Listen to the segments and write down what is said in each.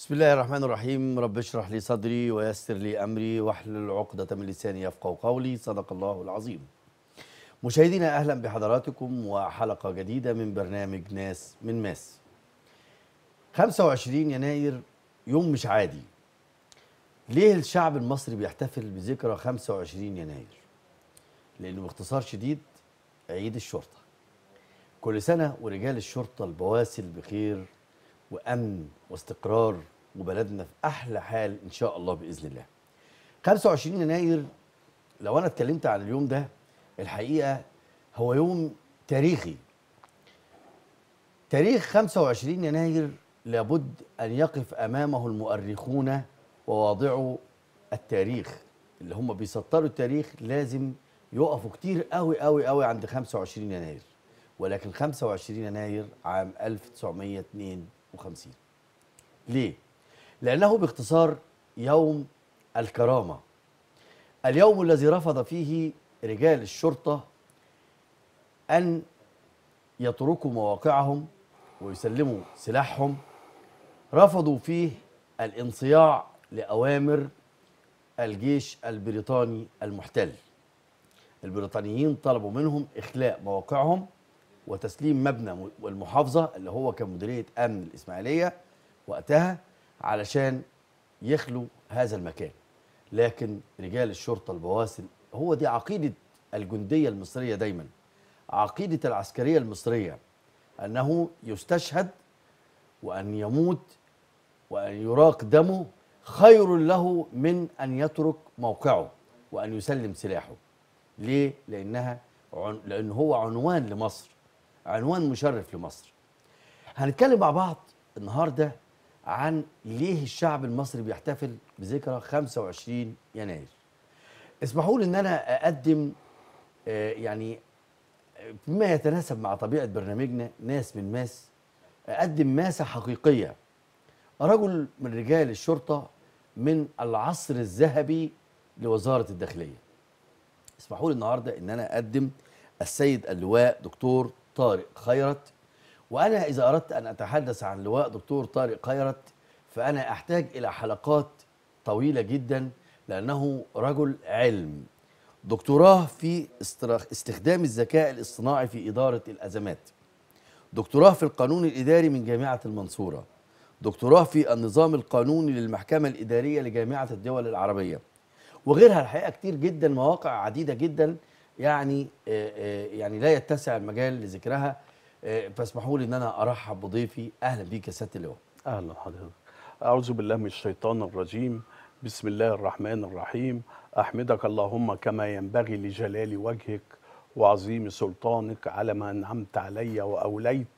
بسم الله الرحمن الرحيم رب اشرح لي صدري ويسر لي أمري واحلل عقدة من لساني يفقه قولي صدق الله العظيم مشاهدينا أهلا بحضراتكم وحلقة جديدة من برنامج ناس من ماس 25 يناير يوم مش عادي ليه الشعب المصري بيحتفل بذكرى 25 يناير لأنه باختصار شديد عيد الشرطة كل سنة ورجال الشرطة البواسل بخير وأمن واستقرار وبلدنا في احلى حال ان شاء الله باذن الله 25 يناير لو انا اتكلمت عن اليوم ده الحقيقه هو يوم تاريخي تاريخ 25 يناير لابد ان يقف امامه المؤرخون وواضعوا التاريخ اللي هم بيسطروا التاريخ لازم يقفوا كتير قوي قوي قوي عند 25 يناير ولكن 25 يناير عام 1952 ليه؟ لأنه باختصار يوم الكرامة اليوم الذي رفض فيه رجال الشرطة أن يتركوا مواقعهم ويسلموا سلاحهم رفضوا فيه الانصياع لأوامر الجيش البريطاني المحتل البريطانيين طلبوا منهم إخلاء مواقعهم وتسليم مبنى المحافظة اللي هو كان مديرية أمن الإسماعيلية وقتها علشان يخلو هذا المكان لكن رجال الشرطة البواسل هو دي عقيدة الجندية المصرية دايما عقيدة العسكرية المصرية أنه يستشهد وأن يموت وأن يراق دمه خير له من أن يترك موقعه وأن يسلم سلاحه ليه؟ لأنها عن... لأن هو عنوان لمصر عنوان مشرف لمصر هنتكلم مع بعض النهارده عن ليه الشعب المصري بيحتفل بذكرى 25 يناير اسمحوا لي ان انا اقدم آه، يعني بما آه، يتناسب مع طبيعه برنامجنا ناس من ماس اقدم ماسه حقيقيه رجل من رجال الشرطه من العصر الذهبي لوزاره الداخليه اسمحوا لي النهارده ان انا اقدم السيد اللواء دكتور طارق خيرت وأنا إذا أردت أن أتحدث عن لواء دكتور طارق قيرت فأنا أحتاج إلى حلقات طويلة جدا لأنه رجل علم دكتوراه في استخدام الذكاء الاصطناعي في إدارة الأزمات دكتوراه في القانون الإداري من جامعة المنصورة دكتوراه في النظام القانوني للمحكمة الإدارية لجامعة الدول العربية وغيرها الحقيقة كتير جدا مواقع عديدة جدا يعني يعني لا يتسع المجال لذكرها آه، فاسمحوا لي ان انا ارحب بضيفي اهلا بيك يا سياده اللواء اهلا حضرتك اعوذ بالله من الشيطان الرجيم بسم الله الرحمن الرحيم احمدك اللهم كما ينبغي لجلال وجهك وعظيم سلطانك على ما انعمت علي واوليت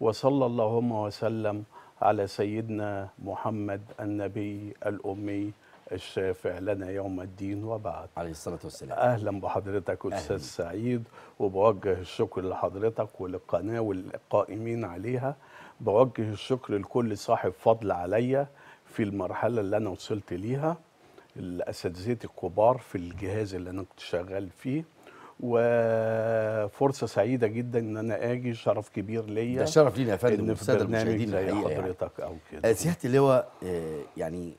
وصلى اللهم وسلم على سيدنا محمد النبي الامي الشافع لنا يوم الدين وبعد عليه الصلاة والسلام أهلا بحضرتك أستاذ سعيد وبوجه الشكر لحضرتك وللقناة والقائمين عليها بوجه الشكر لكل صاحب فضل عليا في المرحلة اللي أنا وصلت ليها الأساتذتي الكبار في الجهاز اللي أنا كنت شغال فيه وفرصه سعيده جدا ان انا اجي شرف كبير ليا ده شرف لينا يا فندم الساده المشاهدين زي يعني. حضرتك يعني. او كده آه، سياده اللواء آه، يعني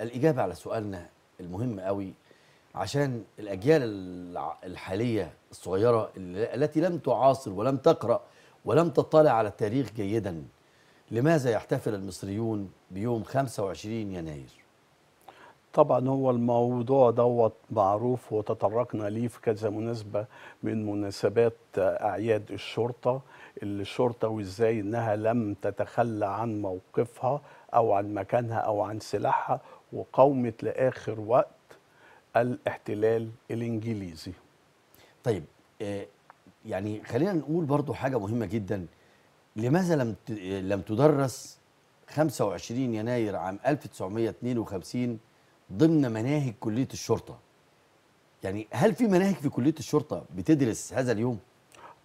الإجابة على سؤالنا المهم قوي عشان الأجيال الحالية الصغيرة التي لم تعاصر ولم تقرأ ولم تطلع على التاريخ جيدا لماذا يحتفل المصريون بيوم 25 يناير؟ طبعا هو الموضوع دوت معروف وتطرقنا ليه في كذا مناسبة من مناسبات أعياد الشرطة الشرطة وإزاي إنها لم تتخلى عن موقفها أو عن مكانها أو عن سلاحها وقاومت لاخر وقت الاحتلال الانجليزي طيب آه، يعني خلينا نقول برضو حاجه مهمه جدا لماذا لم لم تدرس 25 يناير عام 1952 ضمن مناهج كليه الشرطه يعني هل في مناهج في كليه الشرطه بتدرس هذا اليوم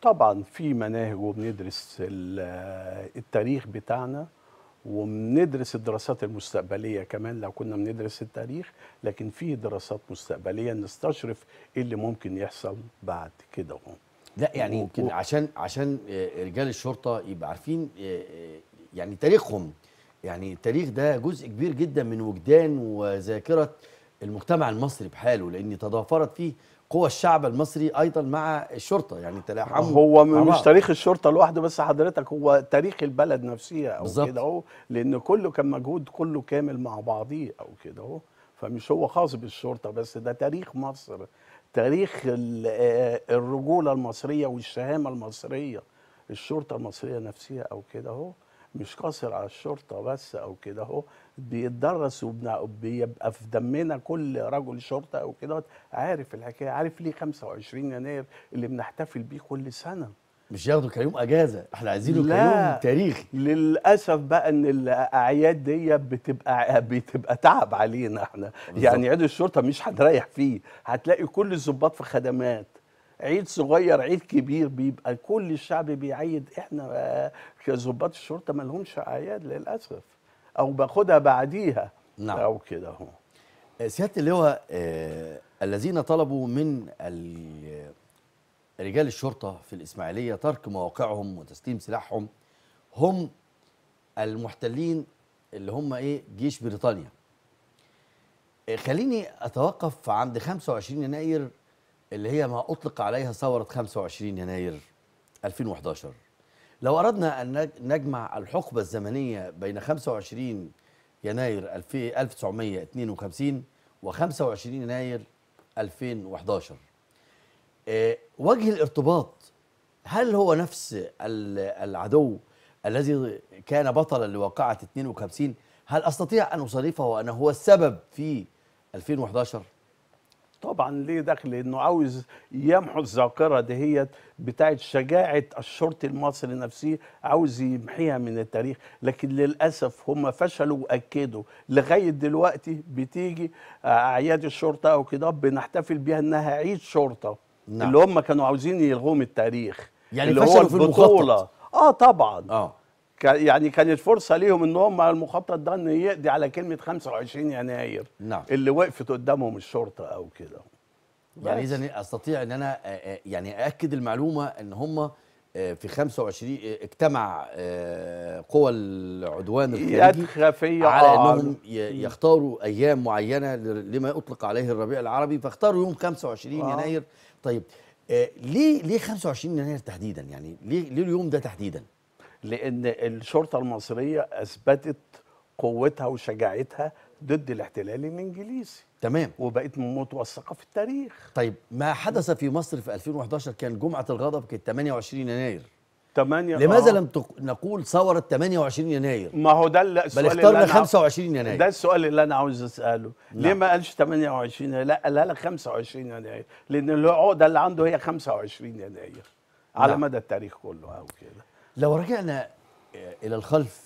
طبعا في مناهج وبندرس التاريخ بتاعنا وبندرس الدراسات المستقبليه كمان لو كنا بندرس التاريخ لكن في دراسات مستقبليه نستشرف ايه اللي ممكن يحصل بعد كده لا يعني يمكن و... عشان عشان آه، رجال الشرطه يبقى عارفين آه، آه، يعني تاريخهم يعني التاريخ ده جزء كبير جدا من وجدان وذاكره المجتمع المصري بحاله لان تضافرت فيه قوى الشعب المصري ايضا مع الشرطه يعني تلاحم هو مش بعض. تاريخ الشرطه لوحده بس حضرتك هو تاريخ البلد نفسها او كده اهو لان كله كان مجهود كله كامل مع بعضيه او كده اهو فمش هو خاص بالشرطه بس ده تاريخ مصر تاريخ آه، الرجوله المصريه والشهامه المصريه الشرطه المصريه نفسها او كده اهو مش قاصر على الشرطه بس او كده اهو بيتدرس وبيبقى في دمنا كل رجل شرطه او كده عارف الحكايه عارف ليه 25 يناير اللي بنحتفل بيه كل سنه مش ياخدوا كيوم اجازه احنا عايزينه كيوم تاريخي للاسف بقى ان الاعياد دي بتبقى بتبقى تعب علينا احنا بالزبط. يعني عيد الشرطه مش هنريح فيه هتلاقي كل الظباط في خدمات عيد صغير عيد كبير بيبقى كل الشعب بيعيد احنا كظباط الشرطه ما لهمش اعياد للاسف او باخدها بعديها نعم او كده اهو آه، سياده اللواء آه الذين طلبوا من رجال الشرطه في الاسماعيليه ترك مواقعهم وتسليم سلاحهم هم المحتلين اللي هم ايه جيش بريطانيا آه، خليني اتوقف عند 25 يناير اللي هي ما اطلق عليها ثوره 25 يناير 2011 لو أردنا أن نجمع الحقبة الزمنية بين 25 يناير 1952 و 25 يناير 2011 آه، وجه الارتباط هل هو نفس العدو الذي كان بطلا لواقعة 52 هل أستطيع أن أصرفه أنه هو السبب في 2011؟ طبعا ليه دخل لانه عاوز يمحو الذاكره دهيت بتاعت شجاعه الشرطي المصري نفسه عاوز يمحيها من التاريخ لكن للاسف هم فشلوا واكدوا لغايه دلوقتي بتيجي آه، اعياد الشرطه او كده بنحتفل بيها انها عيد شرطه نعم. اللي هم كانوا عاوزين يلغوا التاريخ يعني اللي هو البطوله اه طبعا اه يعني كانت فرصه ليهم ان هم على المخطط ده انه يقضي على كلمه 25 يناير نعم. اللي وقفت قدامهم الشرطه او كده يعني اذا استطيع ان انا يعني ااكد المعلومه ان هم في 25 اجتمع قوى العدوان الخارجي على آه. انهم يختاروا ايام معينه لما اطلق عليه الربيع العربي فاختاروا يوم 25 آه. يناير طيب ليه ليه 25 يناير تحديدا يعني ليه ليه اليوم ده تحديدا لأن الشرطة المصرية أثبتت قوتها وشجاعتها ضد الاحتلال الانجليزي تمام وبقت متوثقه في التاريخ طيب ما حدث في مصر في 2011 كان جمعه الغضب كانت 28 يناير 8 لماذا آه. لم تق... نقول ثوره 28 يناير ما هو ده السؤال بل اختارنا 25 يناير ده السؤال اللي انا عاوز اساله لا. نعم. ليه ما قالش 28 يناير لا قالها لك 25 يناير لان العقده اللي عنده هي 25 يناير على لا. نعم. مدى التاريخ كله او كده لو رجعنا آه، الى الخلف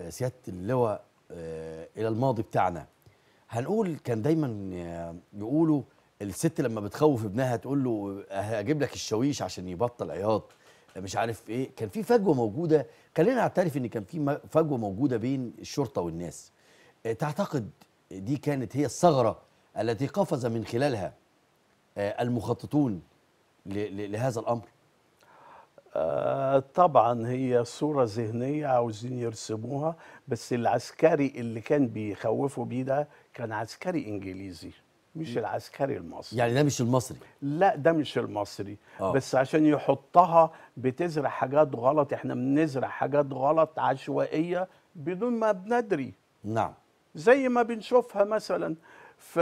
آه، سياده اللواء آه، الى الماضي بتاعنا هنقول كان دايما بيقولوا الست لما بتخوف ابنها تقول له هجيب لك الشاويش عشان يبطل عياط مش عارف ايه كان في فجوه موجوده خلينا نعترف ان كان في فجوه موجوده بين الشرطه والناس تعتقد دي كانت هي الثغره التي قفز من خلالها المخططون لهذا الامر آه، طبعا هي صورة ذهنية عاوزين يرسموها بس العسكري اللي كان بيخوفوا بيه ده كان عسكري إنجليزي مش العسكري المصري يعني ده مش المصري لا ده مش المصري أوه. بس عشان يحطها بتزرع حاجات غلط احنا بنزرع حاجات غلط عشوائية بدون ما بندري نعم زي ما بنشوفها مثلا في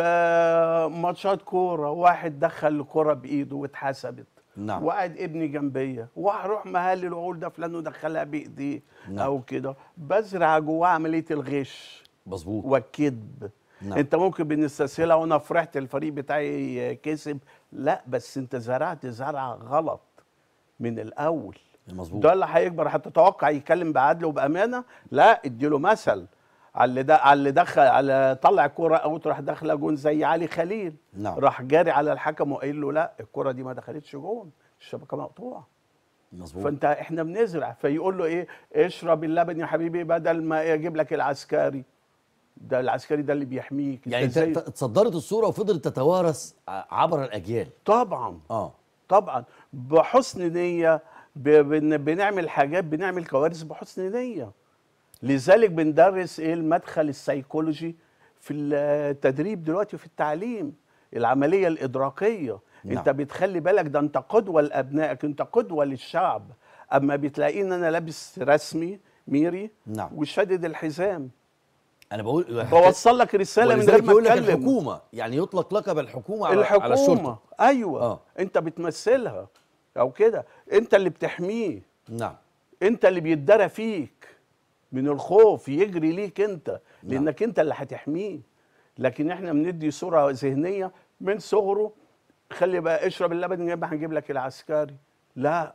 ماتشات كورة واحد دخل الكرة بإيده واتحسبت نعم. وقعد ابني جنبيا واروح مهلل واقول ده فلان ودخلها بايديه نعم. او كده بزرع جواه عمليه الغش مظبوط والكذب نعم. انت ممكن بنستسهلها وانا فرحت الفريق بتاعي كسب لا بس انت زرعت زرعه غلط من الاول مظبوط ده اللي هيكبر هتتوقع يتكلم بعدل وبامانه لا اديله مثل على اللي ده على اللي دخل على طلع الكوره اوت راح داخله جون زي علي خليل نعم. راح جاري على الحكم وقايل له لا الكوره دي ما دخلتش جون الشبكه مقطوعه مظبوط فانت احنا بنزرع فيقول له ايه اشرب اللبن يا حبيبي بدل ما يجيب لك العسكري ده العسكري ده اللي بيحميك يعني انت اتصدرت الصوره وفضلت تتوارث عبر الاجيال طبعا اه طبعا بحسن نيه بنعمل حاجات بنعمل كوارث بحسن نيه لذلك بندرس ايه المدخل السيكولوجي في التدريب دلوقتي وفي التعليم العمليه الادراكيه نعم. انت بتخلي بالك ده انت قدوه لابنائك انت قدوه للشعب اما بتلاقيني انا لابس رسمي ميري نعم. وشدد الحزام انا بقول بوصل لك رساله من غير ما اتكلم الحكومه يعني يطلق لقب الحكومه على الحكومه على الشرطه ايوه آه. انت بتمثلها او كده انت اللي بتحميه نعم انت اللي بيتدرى فيك من الخوف يجري ليك انت نعم. لانك انت اللي هتحميه لكن احنا بندي صوره ذهنيه من صغره خلي بقى اشرب اللبن يبقى هنجيب لك العسكري لا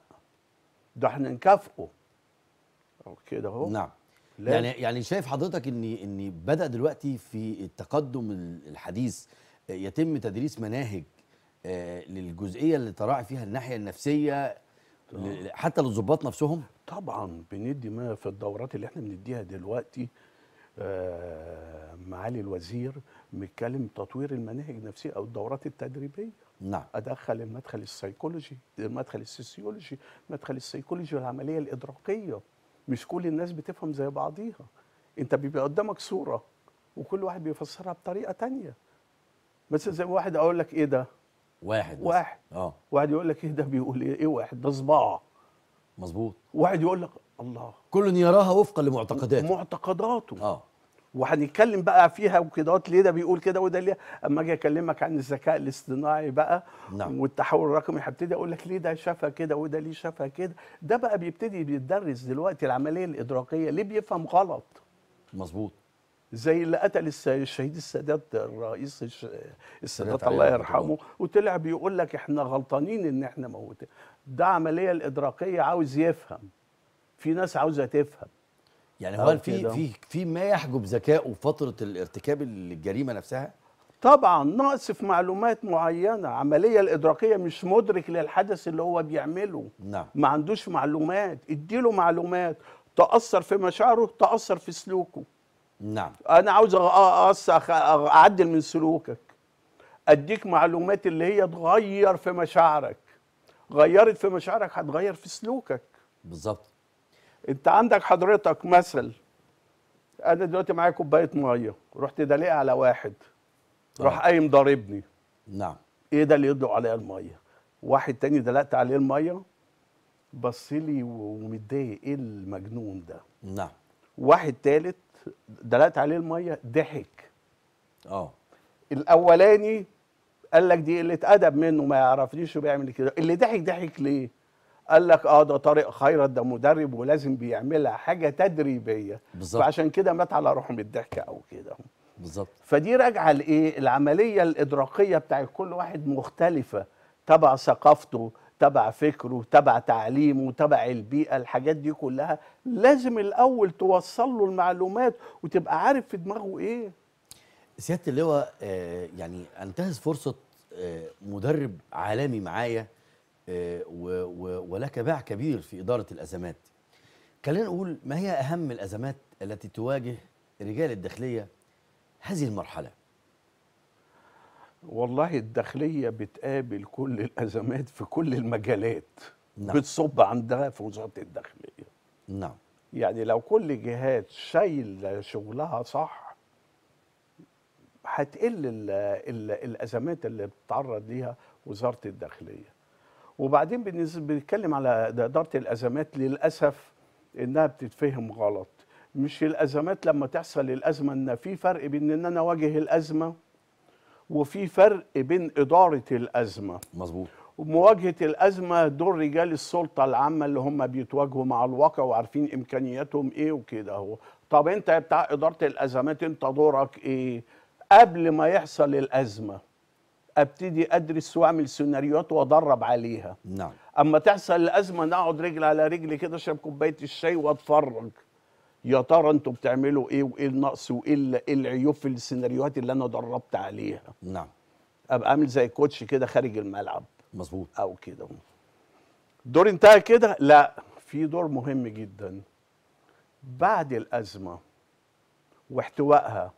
ده احنا نكافئه كده اهو نعم يعني يعني شايف حضرتك ان ان بدا دلوقتي في التقدم الحديث يتم تدريس مناهج آه، للجزئيه اللي تراعي فيها الناحيه النفسيه آه. حتى للظباط نفسهم طبعا بندي ما في الدورات اللي احنا بنديها دلوقتي آه، معالي الوزير متكلم تطوير المناهج النفسيه او الدورات التدريبيه نعم ادخل المدخل السيكولوجي المدخل السوسيولوجي المدخل السيكولوجي والعمليه الادراكيه مش كل الناس بتفهم زي بعضيها انت بيبقى قدامك صوره وكل واحد بيفسرها بطريقه تانية مثلا زي واحد اقول لك ايه ده واحد واحد اه واحد يقول لك ايه ده بيقول ايه, إيه واحد ده صباع مظبوط واحد يقول لك الله كل يراها وفقا لمعتقداته معتقداته اه وهنتكلم بقى فيها وكده ليه ده بيقول كده وده ليه اما اجي اكلمك عن الذكاء الاصطناعي بقى نعم. والتحول الرقمي هبتدي اقول لك ليه ده شافها كده وده ليه شافها كده ده بقى بيبتدي بيدرس دلوقتي العمليه الادراكيه ليه بيفهم غلط مظبوط زي اللي قتل الشهيد السادات الرئيس السادات الله يرحمه وطلع بيقول لك احنا غلطانين ان احنا موتين ده عمليه الادراكيه عاوز يفهم في ناس عاوزه تفهم يعني هو في في في ما يحجب ذكائه فتره الارتكاب الجريمه نفسها طبعا نقص في معلومات معينه عمليه الادراكيه مش مدرك للحدث اللي هو بيعمله نعم ما عندوش معلومات اديله معلومات تاثر في مشاعره تاثر في سلوكه نعم انا عاوز اعدل من سلوكك اديك معلومات اللي هي تغير في مشاعرك غيرت في مشاعرك هتغير في سلوكك بالظبط انت عندك حضرتك مثل انا دلوقتي معايا كوبايه ميه رحت دلقها على واحد طبعا. آه. راح قايم ضاربني نعم ايه ده اللي يدلق عليا الميه واحد تاني دلقت عليه الميه بص لي ومتضايق ايه المجنون ده نعم واحد تالت دلقت عليه الميه ضحك اه الاولاني قال لك دي قله ادب منه ما يعرفنيش وبيعمل كده اللي ضحك ضحك ليه قال لك اه ده طارق خيرت ده مدرب ولازم بيعملها حاجه تدريبيه بالظبط فعشان كده مات على روحه من الضحك او كده بالظبط فدي راجعه لايه العمليه الادراكيه بتاع كل واحد مختلفه تبع ثقافته تبع فكره تبع تعليمه تبع البيئه الحاجات دي كلها لازم الاول توصل له المعلومات وتبقى عارف في دماغه ايه سياده اللواء آه، يعني انتهز فرصه آه، مدرب عالمي معايا آه، ولك باع كبير في اداره الازمات خلينا نقول ما هي اهم الازمات التي تواجه رجال الداخليه هذه المرحله والله الداخليه بتقابل كل الازمات في كل المجالات نعم. بتصب عندها في وزاره الداخليه نعم يعني لو كل جهات شايله شغلها صح هتقل الازمات اللي بتتعرض ليها وزاره الداخليه وبعدين بالنسبه بنتكلم على اداره الازمات للاسف انها بتتفهم غلط مش الازمات لما تحصل الازمه ان في فرق بين ان انا اواجه الازمه وفي فرق بين اداره الازمه مظبوط ومواجهه الازمه دور رجال السلطه العامه اللي هم بيتواجهوا مع الواقع وعارفين امكانياتهم ايه وكده اهو طب انت بتاع اداره الازمات انت دورك ايه قبل ما يحصل الازمه ابتدي ادرس واعمل سيناريوهات وادرب عليها نعم اما تحصل الازمه نقعد رجل على رجل كده اشرب كوبايه الشاي واتفرج يا ترى انتوا بتعملوا ايه وايه النقص وايه إيه العيوب في السيناريوهات اللي انا دربت عليها نعم ابقى عامل زي كوتش كده خارج الملعب مظبوط او كده دور انتهى كده لا في دور مهم جدا بعد الازمه واحتوائها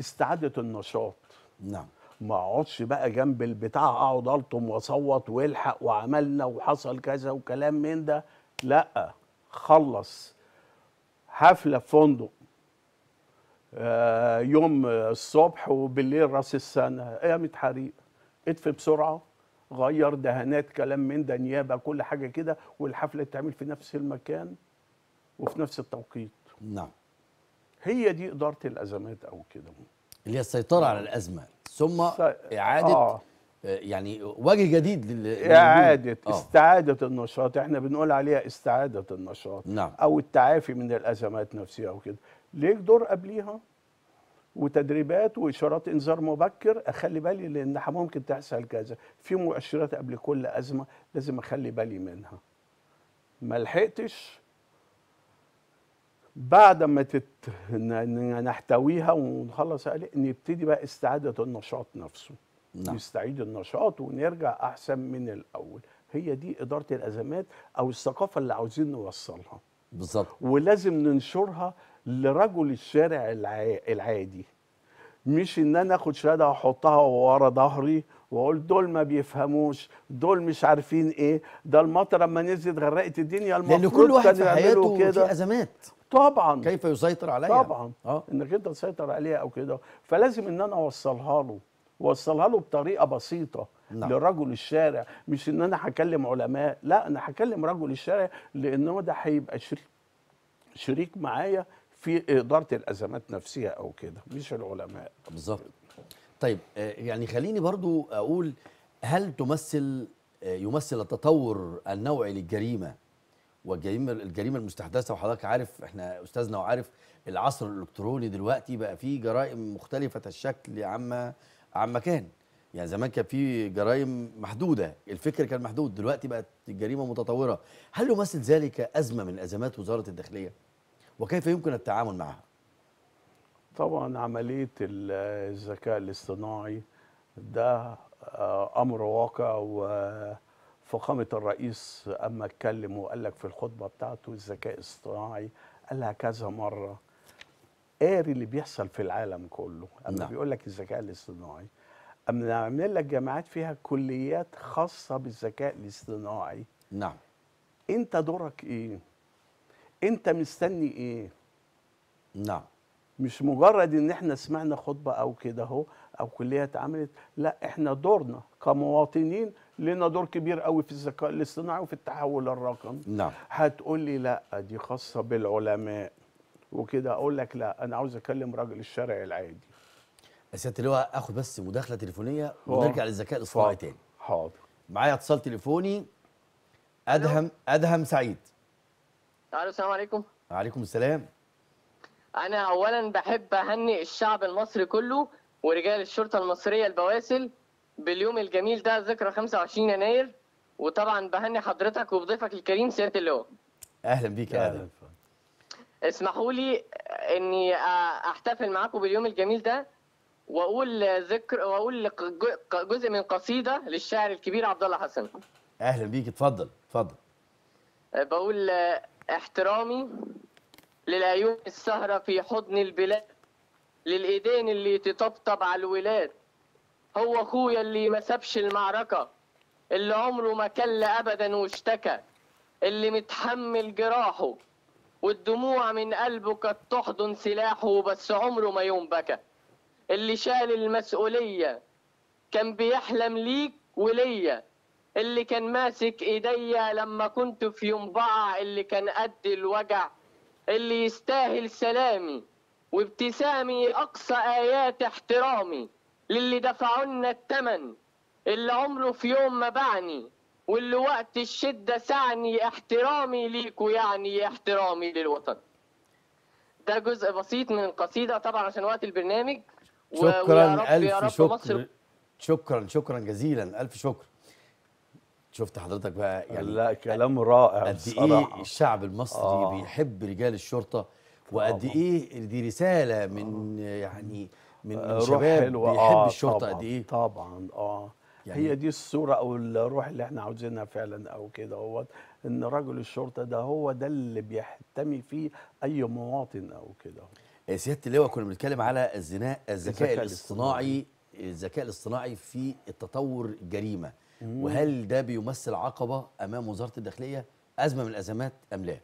استعاده النشاط نعم ما اقعدش بقى جنب البتاع اقعد الطم واصوت والحق وعملنا وحصل كذا وكلام من ده لا خلص حفله في فندق آه، يوم الصبح وبالليل راس السنه قيامه حريق اطفي بسرعه غير دهانات كلام من ده نيابه كل حاجه كده والحفله تتعمل في نفس المكان وفي نفس التوقيت نعم هي دي إدارة الأزمات أو كده اللي هي السيطرة على الأزمة ثم إعادة آه. آه. يعني وجه جديد لل... إعادة آه. استعادة النشاط احنا بنقول عليها استعادة النشاط نعم. أو التعافي من الأزمات نفسها وكده ليك دور قبليها وتدريبات وإشارات إنذار مبكر أخلي بالي لأن ممكن تحصل كذا في مؤشرات قبل كل أزمة لازم أخلي بالي منها ما لحقتش بعد ما تت... نحتويها ونخلص نبتدي بقى استعادة النشاط نفسه نعم. نستعيد النشاط ونرجع أحسن من الأول هي دي إدارة الأزمات أو الثقافة اللي عاوزين نوصلها بالظبط ولازم ننشرها لرجل الشارع العادي مش ان انا اخد شهاده واحطها ورا ظهري واقول دول ما بيفهموش دول مش عارفين ايه ده المطر لما نزلت غرقت الدنيا المفروض لان كل واحد في حياته في ازمات طبعا كيف يسيطر عليها طبعا آه. انك انت تسيطر عليها او كده فلازم ان انا اوصلها له وصلها له بطريقه بسيطه نعم. لرجل الشارع مش ان انا هكلم علماء لا انا هكلم رجل الشارع لان هو ده هيبقى شريك شريك معايا في اداره الازمات نفسها او كده مش العلماء بالظبط طيب آه، يعني خليني برضو اقول هل تمثل آه، يمثل التطور النوعي للجريمه والجريمه الجريمه المستحدثه وحضرتك عارف احنا استاذنا وعارف العصر الالكتروني دلوقتي بقى فيه جرائم مختلفه الشكل عما عما كان يعني زمان كان في جرائم محدوده الفكر كان محدود دلوقتي بقت الجريمه متطوره هل يمثل ذلك ازمه من ازمات وزاره الداخليه وكيف يمكن التعامل معها طبعا عمليه الذكاء الاصطناعي ده آه، امر واقع و فخامة الرئيس أما اتكلم وقال لك في الخطبة بتاعته الذكاء الاصطناعي قالها كذا مرة قاري اللي بيحصل في العالم كله أما نعم. بيقول لك الذكاء الاصطناعي أما عاملين لك جامعات فيها كليات خاصة بالذكاء الاصطناعي نعم أنت دورك إيه؟ أنت مستني إيه؟ نعم مش مجرد ان احنا سمعنا خطبه او كده اهو او كليه اتعملت لا احنا دورنا كمواطنين لنا دور كبير قوي في الذكاء الاصطناعي وفي التحول الرقمي نعم هتقول لي لا دي خاصه بالعلماء وكده اقول لك لا انا عاوز اكلم راجل الشارع العادي سياده اللواء اخد بس مداخله تليفونيه ونرجع للذكاء الاصطناعي تاني حاضر معايا اتصال تليفوني ادهم ادهم سعيد الو السلام عليكم وعليكم السلام انا اولا بحب اهنئ الشعب المصري كله ورجال الشرطه المصريه البواسل باليوم الجميل ده ذكرى 25 يناير وطبعا بهني حضرتك وبضيفك الكريم سياده اللواء اهلا بيك يا اهلا اسمحوا لي اني احتفل معاكم باليوم الجميل ده واقول ذكر واقول جزء من قصيده للشاعر الكبير عبد الله حسن اهلا بيك اتفضل اتفضل بقول احترامي للعيون السهره في حضن البلاد للايدين اللي تطبطب على الولاد هو اخويا اللي ما سابش المعركه اللي عمره ما كل ابدا واشتكى اللي متحمل جراحه والدموع من قلبه قد تحضن سلاحه بس عمره ما يوم بكى اللي شال المسؤولية كان بيحلم ليك وليا اللي كان ماسك ايديا لما كنت في يوم بقع اللي كان قد الوجع اللي يستاهل سلامي وابتسامي أقصى آيات احترامي للي لنا التمن اللي عمره في يوم ما بعني واللي وقت الشدة سعني احترامي ليكوا يعني احترامي للوطن ده جزء بسيط من القصيدة طبعا عشان وقت البرنامج شكرا ألف شكر شكرا شكرا جزيلا ألف شكر شفت حضرتك بقى يعني لا كلام رائع قد ايه الشعب المصري آه. بيحب رجال الشرطه وقد ايه دي رساله من يعني آه، من روح حلوة. بيحب آه الشرطه قد ايه طبعا اه يعني هي دي الصوره او الروح اللي احنا عاوزينها فعلا او كده هو ان رجل الشرطه ده هو ده اللي بيحتمي فيه اي مواطن او كده سياده اللواء كنا بنتكلم على الزنا الذكاء الاصطناعي الذكاء الاصطناعي في التطور الجريمه مم. وهل ده بيمثل عقبه امام وزاره الداخليه ازمه من الازمات ام لا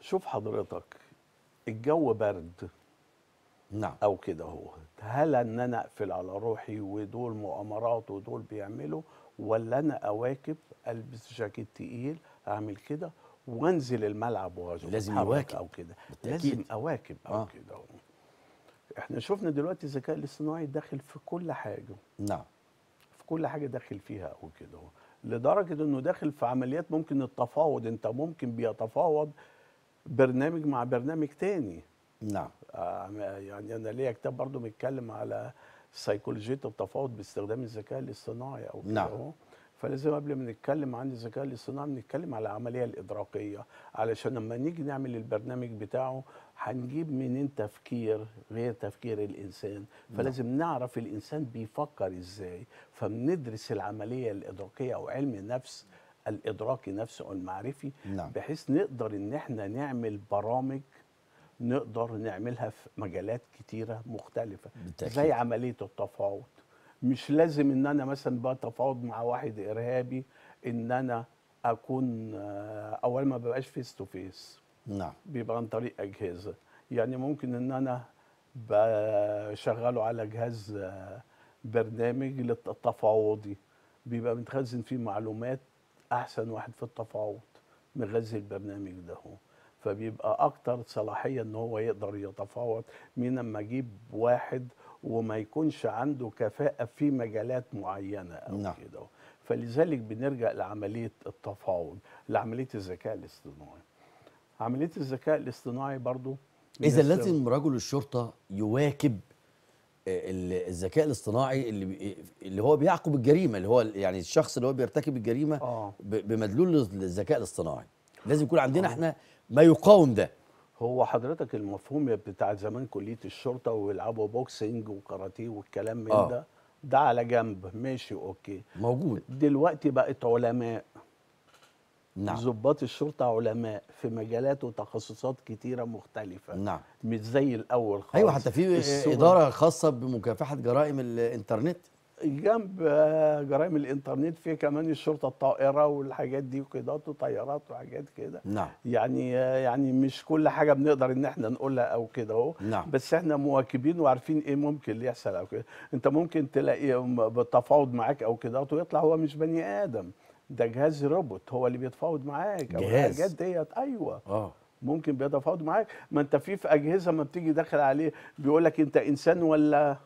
شوف حضرتك الجو برد نعم او كده هو هل ان انا اقفل على روحي ودول مؤامرات ودول بيعملوا ولا انا اواكب البس جاكيت تقيل اعمل كده وانزل الملعب واجي لازم اواكب او كده لازم اواكب او آه. كده هو. احنا شفنا دلوقتي الذكاء الاصطناعي داخل في كل حاجه نعم في كل حاجه داخل فيها او كده هو. لدرجه انه داخل في عمليات ممكن التفاوض انت ممكن بيتفاوض برنامج مع برنامج تاني نعم آه، يعني انا ليا كتاب برضه بيتكلم على سيكولوجيه التفاوض باستخدام الذكاء الاصطناعي او كده نعم. فلازم قبل ما نتكلم عن الذكاء الاصطناعي نتكلم على العمليه الادراكيه علشان لما نيجي نعمل البرنامج بتاعه هنجيب منين تفكير غير تفكير الانسان نعم. فلازم نعم. نعرف الانسان بيفكر ازاي فبندرس العمليه الادراكيه او علم النفس الادراكي نفسه او المعرفي نعم. بحيث نقدر ان احنا نعمل برامج نقدر نعملها في مجالات كتيرة مختلفة بالتأكيد. زي عملية التفاوض مش لازم ان انا مثلا بقى تفاوض مع واحد ارهابي ان انا اكون آه، اول ما ببقاش فيس تو فيس نعم بيبقى عن طريق اجهزه يعني ممكن ان انا بشغله على جهاز آه، برنامج للتفاوضي بيبقى متخزن فيه معلومات احسن واحد في التفاوض مغذي البرنامج ده هو فبيبقى اكتر صلاحيه ان هو يقدر يتفاوض من اما اجيب واحد وما يكونش عنده كفاءه في مجالات معينه او نعم. كده فلذلك بنرجع لعمليه التفاوض لعمليه الذكاء الاصطناعي عمليه الذكاء الاصطناعي برضو اذا لازم رجل الشرطه يواكب آه، الذكاء الاصطناعي اللي اللي هو بيعقب الجريمه اللي هو يعني الشخص اللي هو بيرتكب الجريمه آه. بمدلول الذكاء الاصطناعي لازم يكون عندنا آه. احنا ما يقاوم ده هو حضرتك المفهوم بتاع زمان كليه الشرطه ويلعبوا بوكسنج وكاراتيه والكلام من آه. ده ده على جنب ماشي اوكي موجود دلوقتي بقت علماء نعم ضباط الشرطه علماء في مجالات وتخصصات كتيره مختلفه نعم مش زي الاول أيوة، خالص ايوه حتى في اداره خاصه بمكافحه جرائم الانترنت جنب جرائم الانترنت في كمان الشرطه الطائره والحاجات دي وقيادات وطيارات وحاجات كده نعم يعني يعني مش كل حاجه بنقدر ان احنا نقولها او كده اهو نعم بس احنا مواكبين وعارفين ايه ممكن اللي يحصل او كده انت ممكن تلاقي بالتفاوض معاك او كده ويطلع هو مش بني ادم ده جهاز روبوت هو اللي بيتفاوض معاك او الحاجات ديت ايوه اه ممكن بيتفاوض معاك ما انت في في اجهزه ما بتيجي داخل عليه بيقول لك انت انسان ولا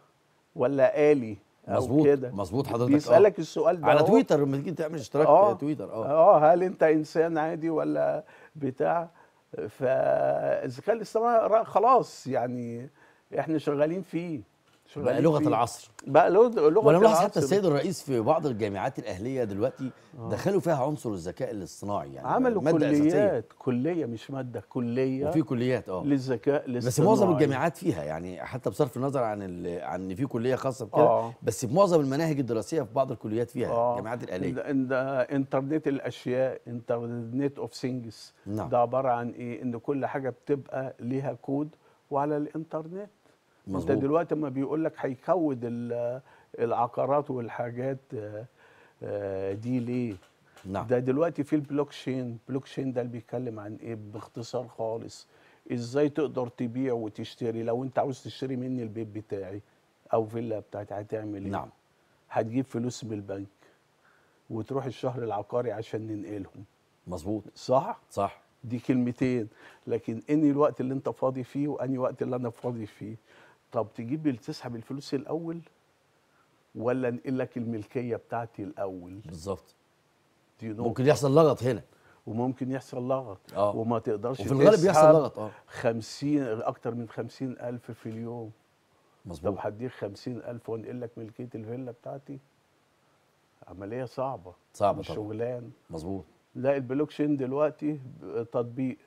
ولا آلي مظبوط مظبوط حضرتك آه. بيسالك السؤال ده على تويتر لما تيجي تعمل اشتراك آه. في تويتر اه اه هل انت انسان عادي ولا بتاع فالذكاء الاصطناعي خلاص يعني احنا شغالين فيه بقى لغه فيه. العصر بقى لغه العصر وانا حتى السيد الرئيس في بعض الجامعات الاهليه دلوقتي آه. دخلوا فيها عنصر الذكاء الاصطناعي يعني عملوا مادة كليات أساسية. كليه مش ماده كليه وفي كليات اه للذكاء الاصطناعي بس معظم الجامعات فيها يعني حتى بصرف النظر عن ال... عن ان في كليه خاصه بكده آه. بس في معظم المناهج الدراسيه في بعض الكليات فيها آه. الجامعات الاهليه ده انترنت الاشياء انترنت اوف ثينجز نعم. ده عباره عن ايه ان كل حاجه بتبقى ليها كود وعلى الانترنت مظبوط. انت دلوقتي ما بيقول لك هيكود العقارات والحاجات آه، آه، دي ليه نعم. ده دلوقتي في البلوك تشين البلوك تشين ده اللي بيتكلم عن ايه باختصار خالص ازاي تقدر تبيع وتشتري لو انت عاوز تشتري مني البيت بتاعي او فيلا بتاعتي هتعمل ايه نعم هتجيب فلوس من البنك وتروح الشهر العقاري عشان ننقلهم مظبوط صح صح دي كلمتين لكن اني الوقت اللي انت فاضي فيه واني وقت اللي انا فاضي فيه طب تجيب تسحب الفلوس الاول ولا انقل لك الملكيه بتاعتي الاول بالظبط ممكن يحصل لغط هنا وممكن يحصل لغط آه. وما تقدرش وفي الغالب يحصل لغط اه 50 اكتر من 50000 في اليوم مظبوط طب هديك 50000 وانقل لك ملكيه الفيلا بتاعتي عمليه صعبه صعبه طبعا شغلان مظبوط لا البلوكشين دلوقتي تطبيق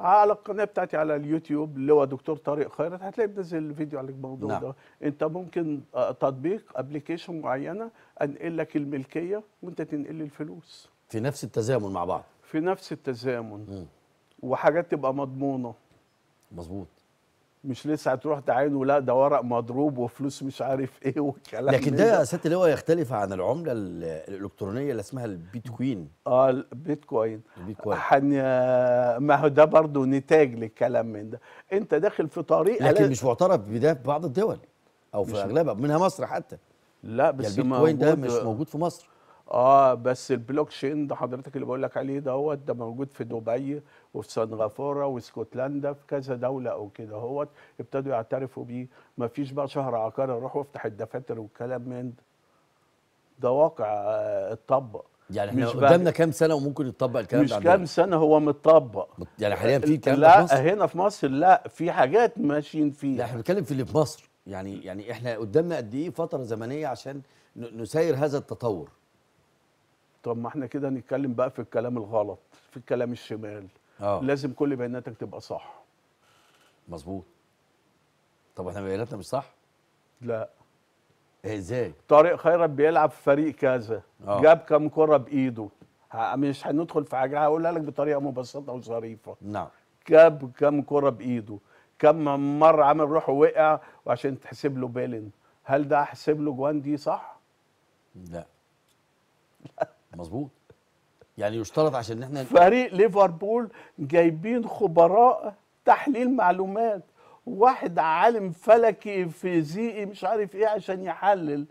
على القناه بتاعتي على اليوتيوب اللي هو دكتور طارق خيرت هتلاقي بنزل فيديو عليك الموضوع نعم. ده انت ممكن آه، تطبيق ابلكيشن معينه انقل لك الملكيه وانت تنقل الفلوس في نفس التزامن مع بعض في نفس التزامن م. وحاجات تبقى مضمونه مظبوط مش لسه هتروح تعينه لا ده ورق مضروب وفلوس مش عارف ايه والكلام لكن ده يا ست هو يختلف عن العمله الالكترونيه اللي اسمها البيتكوين اه البيتكوين البيتكوين ما هو ده برضه نتاج للكلام من ده انت داخل في طريق لكن مش معترف بده في بعض الدول او في اغلبها منها مصر حتى لا بس يعني البيتكوين ده مش موجود في مصر اه بس البلوك تشين ده حضرتك اللي بقول لك عليه دوت ده موجود في دبي وفي سنغافوره واسكتلندا في كذا دوله او كده هوت ابتدوا يعترفوا بيه ما فيش بقى شهر عقاري اروح وافتح الدفاتر والكلام من ده ده واقع آه، اتطبق يعني احنا قدامنا كام سنه وممكن يتطبق الكلام ده مش كام سنه هو متطبق يعني حاليا في كلام لا في مصر؟ هنا في مصر لا في حاجات ماشيين فيه لا احنا بنتكلم في اللي في مصر يعني يعني احنا قدامنا قد ايه فتره زمنيه عشان نسير هذا التطور طب ما احنا كده نتكلم بقى في الكلام الغلط في الكلام الشمال أوه. لازم كل بياناتك تبقى صح مظبوط طب احنا بياناتنا مش صح لا إيه، ازاي طارق خيرت بيلعب في فريق كذا أوه. جاب كم كره بايده مش هندخل في حاجه هقولها لك بطريقه مبسطه وظريفه نعم جاب كم كره بايده كم مره عمل روحه وقع وعشان تحسب له بالين هل ده احسب له جوان دي صح لا مظبوط يعني يشترط عشان احنا فريق ليفربول جايبين خبراء تحليل معلومات واحد عالم فلكي فيزيائي مش عارف ايه عشان يحلل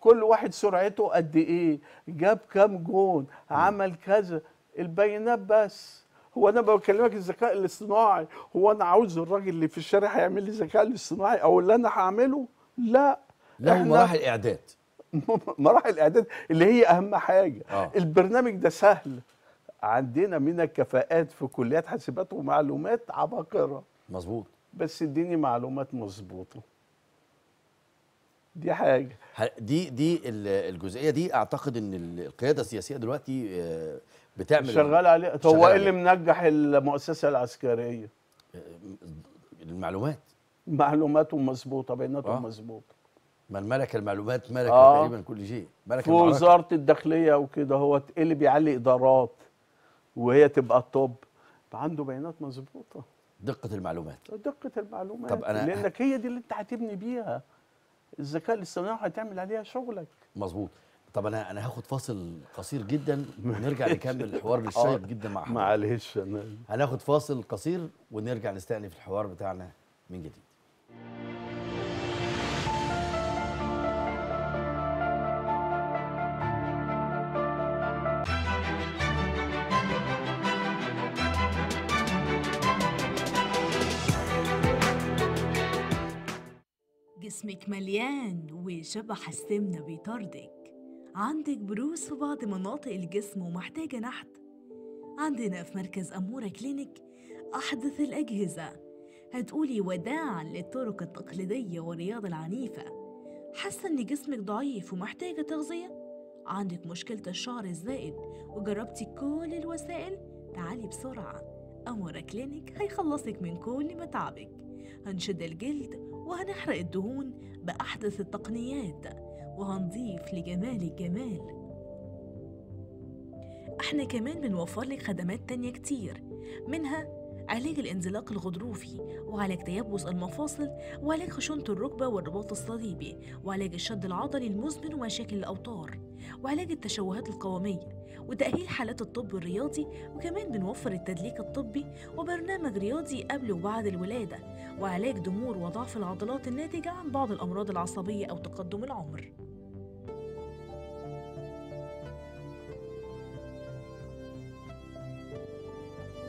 كل واحد سرعته قد ايه جاب كام جون عمل كذا البيانات بس هو انا بكلمك الذكاء الاصطناعي هو انا عاوز الراجل اللي في الشارع هيعمل لي الذكاء الاصطناعي او اللي انا هعمله لا له مراحل اعداد مراحل الاعداد اللي هي اهم حاجه آه. البرنامج ده سهل عندنا من الكفاءات في كليات حاسبات ومعلومات عباقره مظبوط بس اديني معلومات مظبوطه دي حاجه دي دي الجزئيه دي اعتقد ان القياده السياسيه دلوقتي آه، بتعمل شغال عليه طب هو ايه اللي منجح المؤسسه العسكريه آه، المعلومات معلوماته مظبوطه بياناته آه. مظبوطه ما الملكه المعلومات ملك آه تقريبا كل شيء ملكه في وزاره الداخليه وكده هو اللي بيعلي ادارات وهي تبقى الطب عنده بيانات مظبوطه دقه المعلومات دقه المعلومات طب أنا لانك هي دي اللي انت هتبني بيها الذكاء الاصطناعي هتعمل عليها شغلك مظبوط طب انا انا هاخد فاصل قصير جدا ونرجع نكمل الحوار الشيق آه. جدا مع معلش انا هناخد فاصل قصير ونرجع نستأنف الحوار بتاعنا من جديد جسمك مليان وشبح السمنة بيطاردك عندك بروز في بعض مناطق الجسم ومحتاجة نحت عندنا في مركز أمورة كلينيك أحدث الأجهزة هتقولي وداعا للطرق التقليدية والرياضة العنيفة حاسة إن جسمك ضعيف ومحتاجة تغذية عندك مشكلة الشعر الزائد وجربتي كل الوسائل تعالي بسرعة أمورة كلينيك هيخلصك من كل متعبك هنشد الجلد وهنحرق الدهون بأحدث التقنيات وهنضيف لجمال الجمال احنا كمان بنوفر لك خدمات تانية كتير منها علاج الانزلاق الغضروفي وعلاج تيبس المفاصل وعلاج خشونة الركبة والرباط الصليبي وعلاج الشد العضلي المزمن ومشاكل الأوتار وعلاج التشوهات القوامية وتأهيل حالات الطب الرياضي وكمان بنوفر التدليك الطبي وبرنامج رياضي قبل وبعد الولادة وعلاج ضمور وضعف العضلات الناتجة عن بعض الأمراض العصبية أو تقدم العمر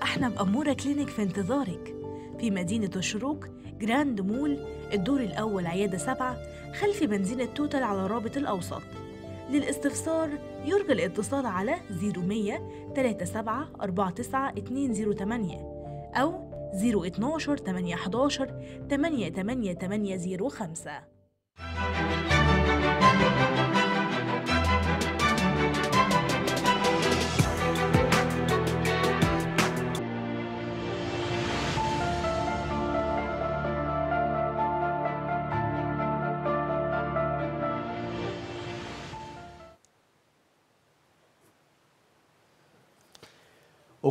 احنا بأمورة كلينيك في انتظارك في مدينة الشروق جراند مول الدور الأول عيادة سبعة خلف بنزينة توتال على رابط الأوسط للاستفسار يرجى الاتصال على 0100 3749208 أو 012 811 88805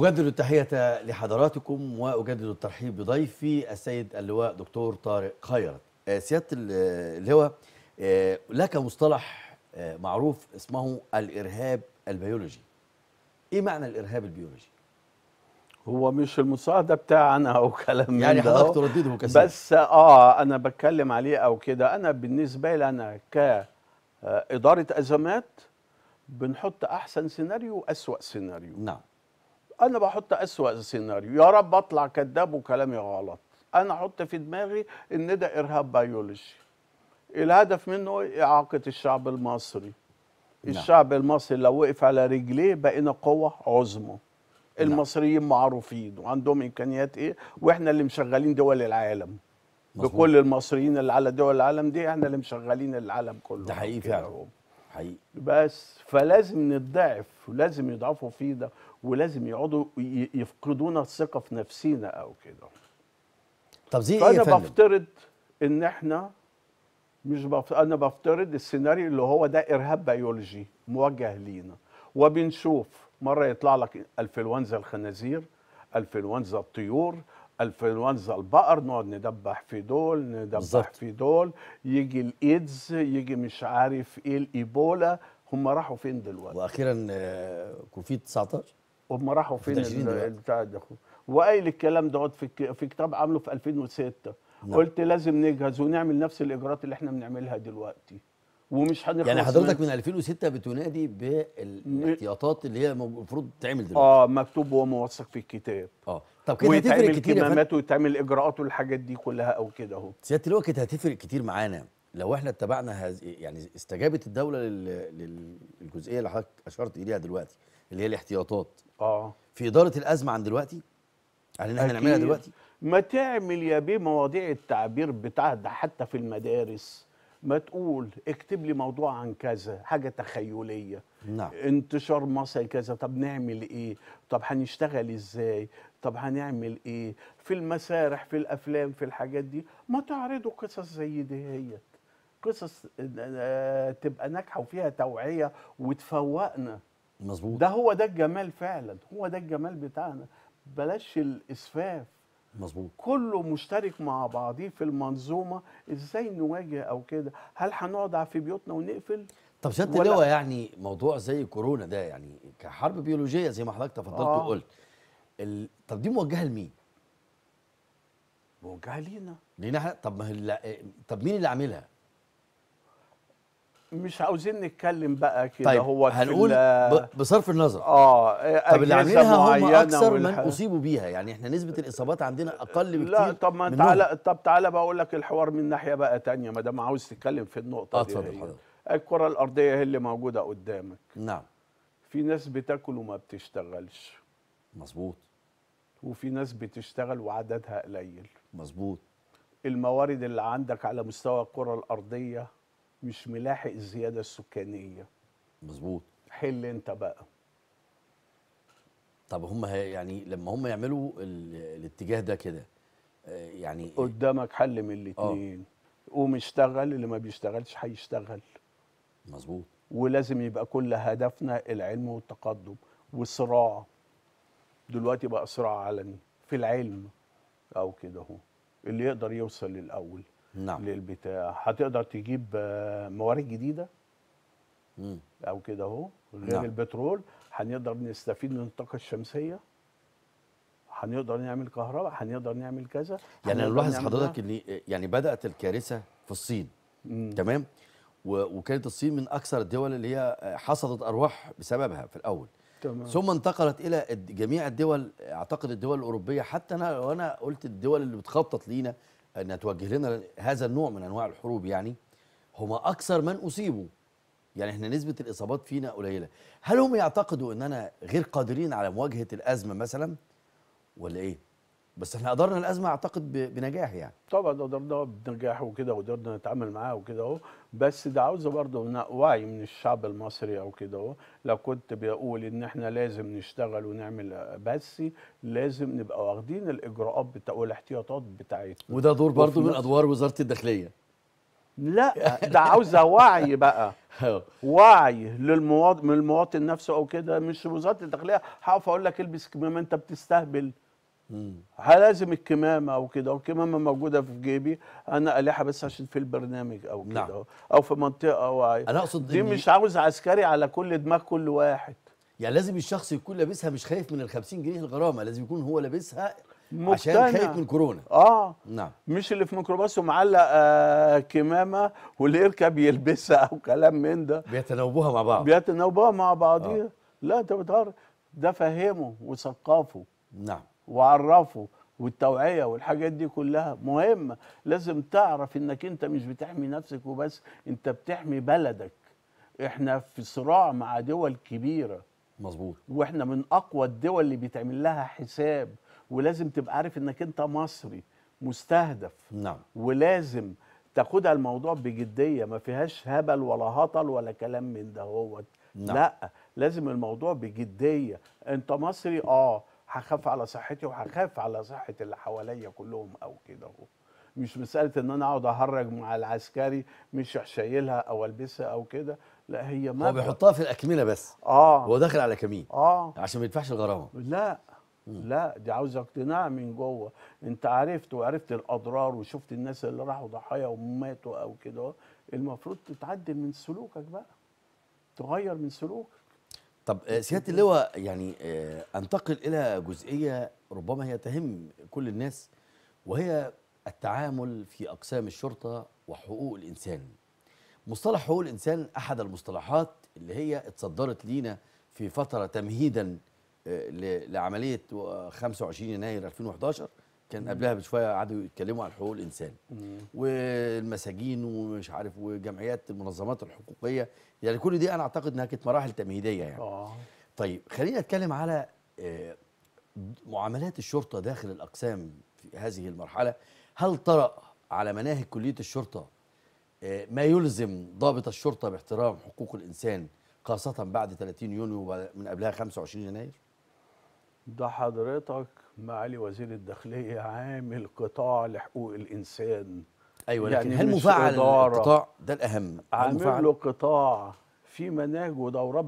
أجدد التحية لحضراتكم وأجدد الترحيب بضيفي السيد اللواء دكتور طارق خيرت آه، سيادة اللواء آه، لك مصطلح آه، معروف اسمه الإرهاب البيولوجي إيه معنى الإرهاب البيولوجي؟ هو مش المساعده بتاعنا او كلام يعني حضرتك تردده كثير بس اه انا بتكلم عليه او كده انا بالنسبه لي انا كاداره ازمات بنحط احسن سيناريو واسوا سيناريو نعم انا بحط اسوا سيناريو يا رب اطلع كذاب وكلامي غلط انا احط في دماغي ان ده ارهاب بيولوجي الهدف منه اعاقه الشعب المصري نعم. الشعب المصري لو وقف على رجليه بقينا قوه عظمى نعم. المصريين معروفين وعندهم امكانيات ايه واحنا اللي مشغلين دول العالم مظبوط. بكل المصريين اللي على دول العالم دي احنا اللي مشغلين العالم كله ده حقيقي فعلا حقيقي بس فلازم نتضعف ولازم يضعفوا فيه ده ولازم يقعدوا يفقدونا الثقه في نفسينا او كده طب دي ايه فانا بفترض ان احنا مش بف... انا بفترض السيناريو اللي هو ده ارهاب بيولوجي موجه لينا وبنشوف مره يطلع لك انفلونزا الخنازير انفلونزا الطيور انفلونزا البقر نقعد ندبح في دول ندبح بالزبط. في دول يجي الايدز يجي مش عارف ايه الايبولا هم راحوا فين دلوقتي واخيرا آه، كوفيد 19 هم راحوا فين بتاع ده وقايل الكلام دوت في في كتاب عامله في 2006 نعم. قلت لازم نجهز ونعمل نفس الاجراءات اللي احنا بنعملها دلوقتي ومش هنخلص يعني حضرتك من 2006 بتنادي بالاحتياطات اللي هي المفروض تتعمل دلوقتي اه مكتوب وموثق في الكتاب اه طب كده هتفرق كتير ويتعمل ويتعمل اجراءات والحاجات دي كلها او كده اهو سياده اللواء كانت هتفرق كتير معانا لو احنا اتبعنا هز... يعني استجابت الدوله لل... للجزئيه اللي حضرتك اشرت اليها دلوقتي اللي هي الاحتياطات اه في اداره الازمه عن دلوقتي يعني ان احنا نعملها دلوقتي ما تعمل يا بيه مواضيع التعبير بتاعها ده حتى في المدارس ما تقول اكتب لي موضوع عن كذا حاجة تخيلية نعم. انتشار مصري كذا طب نعمل ايه طب هنشتغل ازاي طب هنعمل ايه في المسارح في الافلام في الحاجات دي ما تعرضوا قصص زي دي هي قصص آه، آه، تبقى ناجحة وفيها توعية وتفوقنا مظبوط ده هو ده الجمال فعلا هو ده الجمال بتاعنا بلاش الاسفاف مظبوط كله مشترك مع بعضيه في المنظومه ازاي نواجه او كده هل هنقعد في بيوتنا ونقفل طب سياده اللواء يعني موضوع زي كورونا ده يعني كحرب بيولوجيه زي ما حضرتك تفضلت آه. وقلت ال... طب دي موجهه لمين موجهه لينا لينا طب ما هل... طب مين اللي عاملها مش عاوزين نتكلم بقى كده طيب هو هنقول بصرف النظر اه طب اللي عاملينها هم اكثر من اصيبوا بيها يعني احنا نسبه الاصابات عندنا اقل بكتير لا طب ما تعالى طب تعالى بقول لك الحوار من ناحيه بقى تانية ما دام عاوز تتكلم في النقطه دي اتفضل حضرتك الكره الارضيه هي اللي موجوده قدامك نعم في ناس بتاكل وما بتشتغلش مظبوط وفي ناس بتشتغل وعددها قليل مظبوط الموارد اللي عندك على مستوى الكره الارضيه مش ملاحق الزياده السكانيه مظبوط حل انت بقى طب هم يعني لما هم يعملوا الاتجاه ده كده آه، يعني قدامك حل من الاثنين آه. قوم اشتغل اللي ما بيشتغلش هيشتغل مظبوط ولازم يبقى كل هدفنا العلم والتقدم وصراع دلوقتي بقى صراع علني في العلم او كده اهو اللي يقدر يوصل للاول نعم. للبتاع هتقدر تجيب آه، موارد جديده مم. او كده اهو غير نعم. البترول هنقدر نستفيد من الطاقه الشمسيه هنقدر نعمل كهرباء هنقدر نعمل كذا يعني انا لاحظ حضرتك ان آه، يعني بدات الكارثه في الصين مم. تمام وكانت الصين من اكثر الدول اللي هي آه، حصدت ارواح بسببها في الاول تمام. ثم انتقلت الى جميع الدول اعتقد الدول الاوروبيه حتى انا وانا قلت الدول اللي بتخطط لينا ان توجه لنا هذا النوع من انواع الحروب يعني هم اكثر من اصيبوا يعني احنا نسبه الاصابات فينا قليله هل هم يعتقدوا اننا غير قادرين على مواجهه الازمه مثلا ولا ايه بس احنا قدرنا الازمه اعتقد بنجاح يعني طبعا قدرنا بنجاح وكده وقدرنا نتعامل معاها وكده اهو بس ده عاوز برضه وعي من الشعب المصري او كده اهو لو كنت بقول ان احنا لازم نشتغل ونعمل بس لازم نبقى واخدين الاجراءات بتاع والاحتياطات بتاعتنا وده دور برضه من ادوار وزاره الداخليه لا ده عاوز وعي بقى وعي للمواطن من المواطن نفسه او كده مش وزاره الداخليه هقف اقول لك البس كمامه انت بتستهبل لازم الكمامه وكده والكمامه موجوده في جيبي انا الحها بس عشان في البرنامج او كده نعم. او في منطقه او انا اقصد دي مش عاوز عسكري على كل دماغ كل واحد يعني لازم الشخص يكون لابسها مش خايف من ال 50 جنيه الغرامه لازم يكون هو لابسها عشان خايف من كورونا اه نعم مش اللي في ميكروباص ومعلق آه كمامه واللي يركب يلبسها او كلام من ده بيتناوبوها مع بعض بيتناوبوها مع بعضيها آه. لا انت بتهرج ده فهمه وثقفه نعم وعرفه والتوعيه والحاجات دي كلها مهمه لازم تعرف انك انت مش بتحمي نفسك وبس انت بتحمي بلدك احنا في صراع مع دول كبيره مظبوط واحنا من اقوى الدول اللي بيتعمل لها حساب ولازم تبقى عارف انك انت مصري مستهدف نعم ولازم تاخدها الموضوع بجديه ما فيهاش هبل ولا هطل ولا كلام من ده هو نعم. لا لازم الموضوع بجديه انت مصري اه هخاف على صحتي وهخاف على صحه اللي حواليا كلهم او كده مش مساله ان انا اقعد اهرج مع العسكري مش شايلها او البسها او كده لا هي ما هو بيحطها في الاكمله بس اه هو داخل على كمين اه عشان ما يدفعش الغرامه لا لا دي عاوزه اقتناع من جوه انت عرفت وعرفت الاضرار وشفت الناس اللي راحوا ضحايا وماتوا او كده المفروض تتعدل من سلوكك بقى تغير من سلوكك طب آه، سياده اللواء يعني آه، انتقل الى جزئيه ربما هي تهم كل الناس وهي التعامل في اقسام الشرطه وحقوق الانسان مصطلح حقوق الانسان احد المصطلحات اللي هي اتصدرت لينا في فتره تمهيدا آه، لعمليه 25 يناير 2011 كان قبلها بشويه قعدوا يتكلموا عن حقوق الانسان والمساجين ومش عارف وجمعيات المنظمات الحقوقيه يعني كل دي انا اعتقد انها كانت مراحل تمهيديه يعني آه. طيب خلينا نتكلم على آه، معاملات الشرطه داخل الاقسام في هذه المرحله هل طرأ على مناهج كليه الشرطه آه، ما يلزم ضابط الشرطه باحترام حقوق الانسان خاصه بعد 30 يونيو من قبلها 25 يناير ده حضرتك معالي وزير الداخليه عامل قطاع لحقوق الانسان ايوه يعني لكن هل مفعل القطاع ده الاهم عامل له قطاع في مناهج ودورات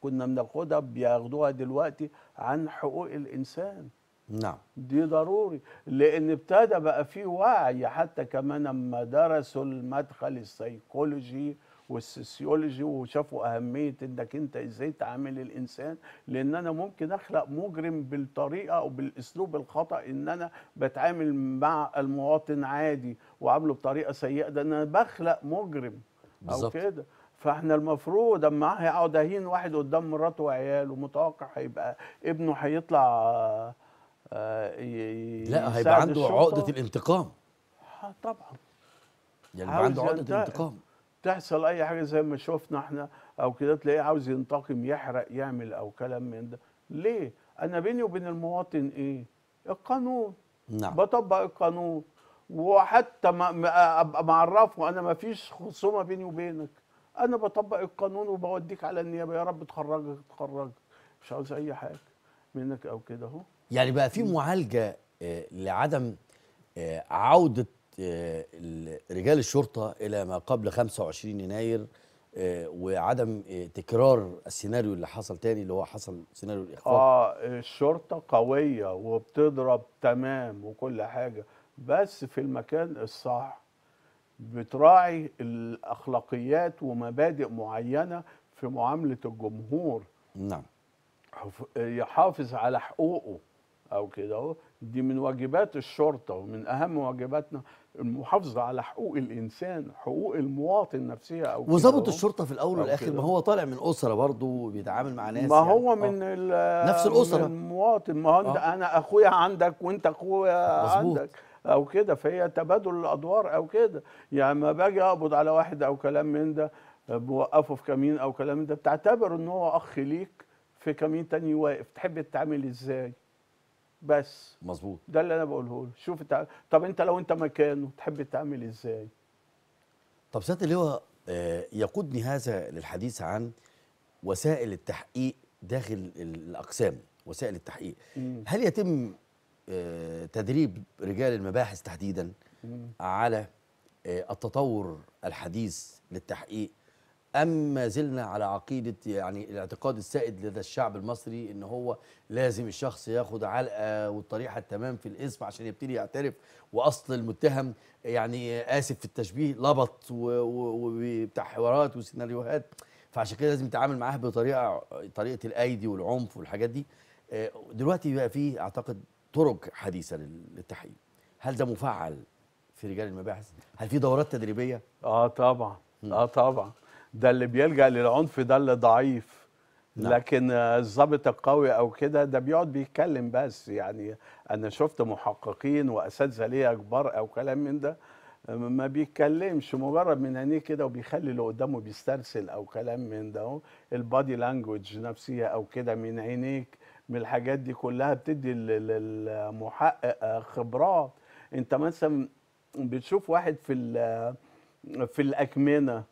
كنا بناخدها بياخدوها دلوقتي عن حقوق الانسان نعم دي ضروري لان ابتدى بقى في وعي حتى كمان لما درسوا المدخل السيكولوجي والسوسيولوجي وشافوا اهميه انك انت ازاي تعامل الانسان لان انا ممكن اخلق مجرم بالطريقه او بالاسلوب الخطا ان انا بتعامل مع المواطن عادي وعامله بطريقه سيئه ده انا بخلق مجرم بالظبط كده فاحنا المفروض اما هيقعد اهين واحد قدام مراته وعياله متوقع هيبقى ابنه هيطلع آه، لا هيبقى عنده الشرطة. عقده الانتقام طبعا يعني عنده عقده الانتقام تحصل اي حاجه زي ما شفنا احنا او كده تلاقيه عاوز ينتقم يحرق يعمل او كلام من ده ليه انا بيني وبين المواطن ايه القانون نعم. بطبق القانون وحتى ما ابقى معرفه انا ما فيش خصومه بيني وبينك انا بطبق القانون وبوديك على النيابه يا رب تخرجك تخرجك مش عاوز اي حاجه منك او كده اهو يعني بقى في معالجه آه، لعدم آه، عوده آه، رجال الشرطه الى ما قبل 25 يناير آه، وعدم آه، تكرار السيناريو اللي حصل تاني اللي هو حصل سيناريو الاخفاق اه الشرطه قويه وبتضرب تمام وكل حاجه بس في المكان الصح بتراعي الاخلاقيات ومبادئ معينه في معامله الجمهور نعم يحافظ على حقوقه او كده دي من واجبات الشرطة ومن أهم واجباتنا المحافظة على حقوق الإنسان حقوق المواطن نفسها أو وظبط الشرطة في الأول والآخر ما هو طالع من أسرة برضه بيتعامل مع ناس ما يعني. هو من آه. نفس الأسرة من المواطن ما هو آه. أنا أخويا عندك وأنت أخويا عندك او كده فهي تبادل الادوار او كده يعني ما باجي اقبض على واحد او كلام من ده بوقفه في كمين او كلام من ده بتعتبر ان هو اخ ليك في كمين تاني واقف تحب تتعامل ازاي بس مظبوط ده اللي انا بقوله له شوف انت طب انت لو انت مكانه تحب تعمل ازاي طب سياده اللواء آه، يقودني هذا للحديث عن وسائل التحقيق داخل الاقسام وسائل التحقيق مم. هل يتم آه، تدريب رجال المباحث تحديدا مم. على آه، التطور الحديث للتحقيق أم ما زلنا على عقيدة يعني الاعتقاد السائد لدى الشعب المصري إن هو لازم الشخص ياخد علقة والطريحة التمام في الاسم عشان يبتدي يعترف وأصل المتهم يعني آسف في التشبيه لبط وبتاع حوارات وسيناريوهات فعشان كده لازم يتعامل معاه بطريقة طريقة الأيدي والعنف والحاجات دي آه، دلوقتي بقى فيه أعتقد طرق حديثة للتحقيق هل ده مفعل في رجال المباحث؟ هل في دورات تدريبية؟ آه طبعا آه طبعا ده اللي بيلجأ للعنف ده اللي ضعيف نعم. لكن الضابط القوي او كده ده بيقعد بيتكلم بس يعني انا شفت محققين واساتذه ليا كبار او كلام من ده ما بيتكلمش مجرد من عينيه كده وبيخلي اللي قدامه بيسترسل او كلام من ده البادي لانجوج نفسيه او كده من عينيك من الحاجات دي كلها بتدي للمحقق خبرات انت مثلا بتشوف واحد في في الاكمنه